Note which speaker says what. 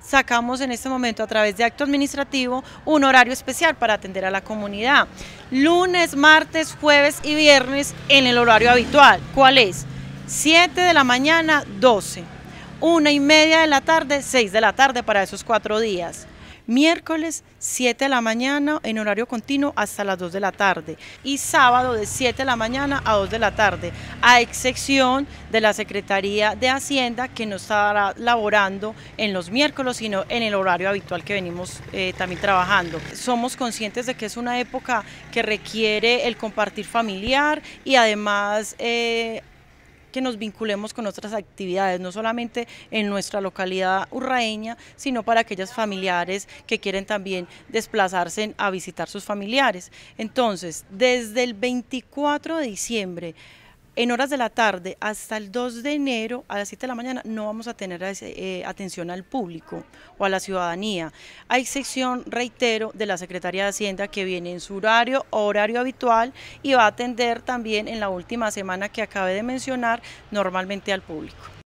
Speaker 1: sacamos en este momento a través de acto administrativo un horario especial para atender a la comunidad. Lunes, martes, jueves y viernes en el horario habitual. ¿Cuál es? 7 de la mañana, 12. Una y media de la tarde, 6 de la tarde para esos cuatro días miércoles 7 de la mañana en horario continuo hasta las 2 de la tarde y sábado de 7 de la mañana a 2 de la tarde, a excepción de la Secretaría de Hacienda que no estará laborando en los miércoles, sino en el horario habitual que venimos eh, también trabajando. Somos conscientes de que es una época que requiere el compartir familiar y además... Eh, que nos vinculemos con otras actividades, no solamente en nuestra localidad urraeña, sino para aquellos familiares que quieren también desplazarse a visitar sus familiares. Entonces, desde el 24 de diciembre, en horas de la tarde hasta el 2 de enero a las 7 de la mañana no vamos a tener eh, atención al público o a la ciudadanía. a excepción, reitero, de la Secretaría de Hacienda que viene en su horario, horario habitual y va a atender también en la última semana que acabé de mencionar normalmente al público.